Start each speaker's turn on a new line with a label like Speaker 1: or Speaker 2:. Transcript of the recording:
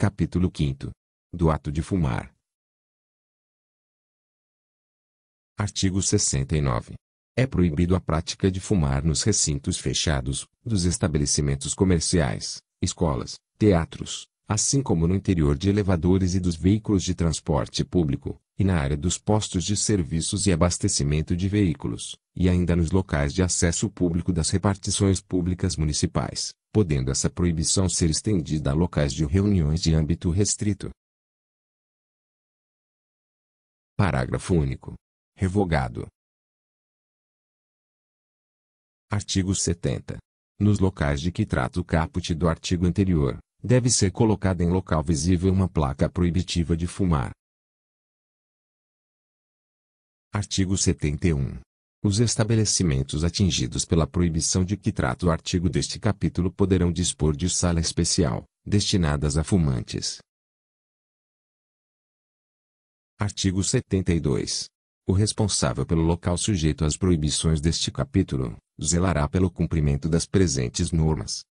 Speaker 1: Capítulo 5 Do ato de fumar.
Speaker 2: Artigo 69. É proibido a prática de fumar nos recintos fechados, dos estabelecimentos comerciais, escolas, teatros, assim como no interior de elevadores e dos veículos de transporte público, e na área dos postos de serviços e abastecimento de veículos, e ainda nos locais de acesso público das repartições públicas municipais podendo essa proibição ser estendida a locais de reuniões de âmbito restrito.
Speaker 1: Parágrafo único. Revogado.
Speaker 2: Artigo 70. Nos locais de que trata o caput do artigo anterior, deve ser colocada em local visível uma placa proibitiva de fumar. Artigo 71. Os estabelecimentos atingidos pela proibição de que trata o artigo deste capítulo poderão dispor de sala especial, destinadas a fumantes. Artigo 72. O responsável pelo local sujeito às proibições deste capítulo, zelará pelo cumprimento das presentes normas.